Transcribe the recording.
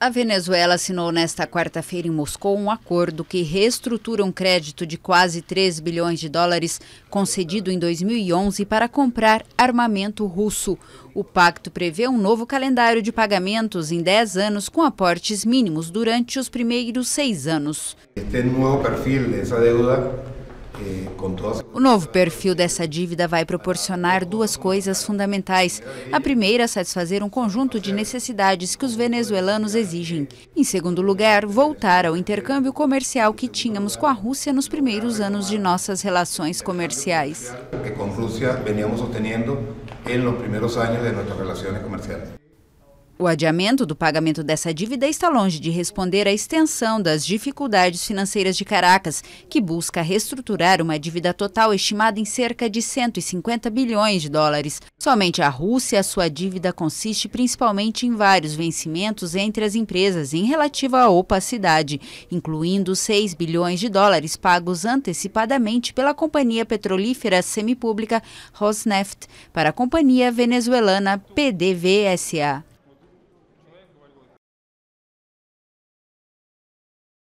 A Venezuela assinou nesta quarta-feira em Moscou um acordo que reestrutura um crédito de quase 3 bilhões de dólares concedido em 2011 para comprar armamento russo. O pacto prevê um novo calendário de pagamentos em 10 anos com aportes mínimos durante os primeiros seis anos. Este novo perfil dessa deuda o novo perfil dessa dívida vai proporcionar duas coisas fundamentais. A primeira, satisfazer um conjunto de necessidades que os venezuelanos exigem. Em segundo lugar, voltar ao intercâmbio comercial que tínhamos com a Rússia nos primeiros anos de nossas relações comerciais. Que com a Rússia veníamos obtendo nos primeiros anos de nossas relações comerciais. O adiamento do pagamento dessa dívida está longe de responder à extensão das dificuldades financeiras de Caracas, que busca reestruturar uma dívida total estimada em cerca de 150 bilhões de dólares. Somente a Rússia, sua dívida consiste principalmente em vários vencimentos entre as empresas em relativa opacidade, incluindo 6 bilhões de dólares pagos antecipadamente pela companhia petrolífera semipública Rosneft para a companhia venezuelana PDVSA.